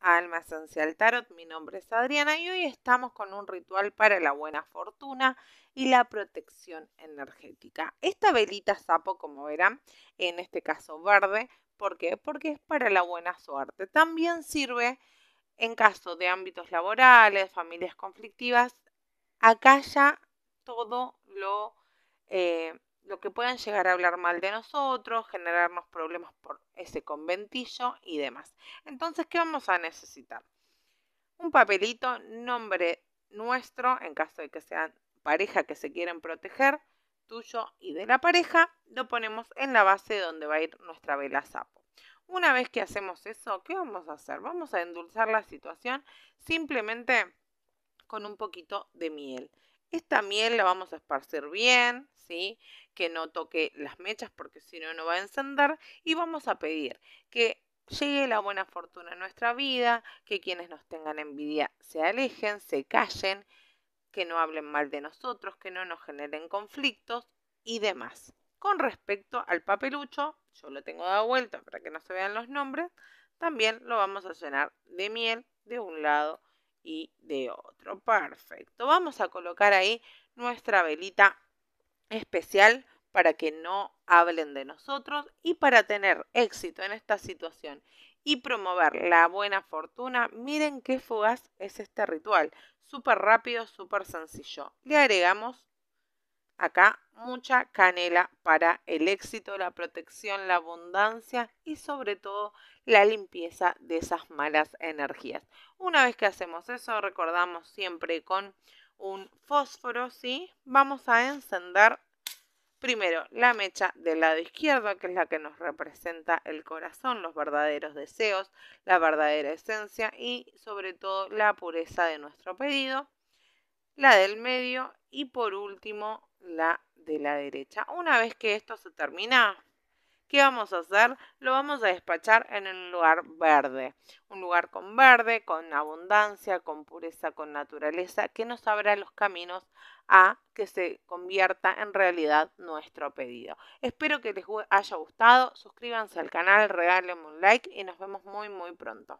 a Alma Esencial Tarot. Mi nombre es Adriana y hoy estamos con un ritual para la buena fortuna y la protección energética. Esta velita sapo, como verán, en este caso verde, ¿por Porque es para la buena suerte. También sirve en caso de ámbitos laborales, familias conflictivas, acalla todo lo eh, que puedan llegar a hablar mal de nosotros, generarnos problemas por ese conventillo y demás. Entonces, ¿qué vamos a necesitar? Un papelito, nombre nuestro, en caso de que sean pareja que se quieren proteger, tuyo y de la pareja, lo ponemos en la base donde va a ir nuestra vela sapo. Una vez que hacemos eso, ¿qué vamos a hacer? Vamos a endulzar la situación simplemente con un poquito de miel. Esta miel la vamos a esparcir bien, ¿sí? Que no toque las mechas porque si no, no va a encender. Y vamos a pedir que llegue la buena fortuna en nuestra vida, que quienes nos tengan envidia se alejen, se callen, que no hablen mal de nosotros, que no nos generen conflictos y demás. Con respecto al papelucho, yo lo tengo dado vuelta para que no se vean los nombres, también lo vamos a llenar de miel de un lado y de otro. Perfecto. Vamos a colocar ahí nuestra velita especial para que no hablen de nosotros y para tener éxito en esta situación y promover la buena fortuna, miren qué fugaz es este ritual. Súper rápido, súper sencillo. Le agregamos Acá mucha canela para el éxito, la protección, la abundancia y sobre todo la limpieza de esas malas energías. Una vez que hacemos eso, recordamos siempre con un fósforo, ¿sí? Vamos a encender primero la mecha del lado izquierdo, que es la que nos representa el corazón, los verdaderos deseos, la verdadera esencia y sobre todo la pureza de nuestro pedido. La del medio y por último la de la derecha. Una vez que esto se termina, ¿Qué vamos a hacer? Lo vamos a despachar en un lugar verde. Un lugar con verde, con abundancia, con pureza, con naturaleza, que nos abra los caminos a que se convierta en realidad nuestro pedido. Espero que les haya gustado. Suscríbanse al canal, regálenme un like y nos vemos muy, muy pronto.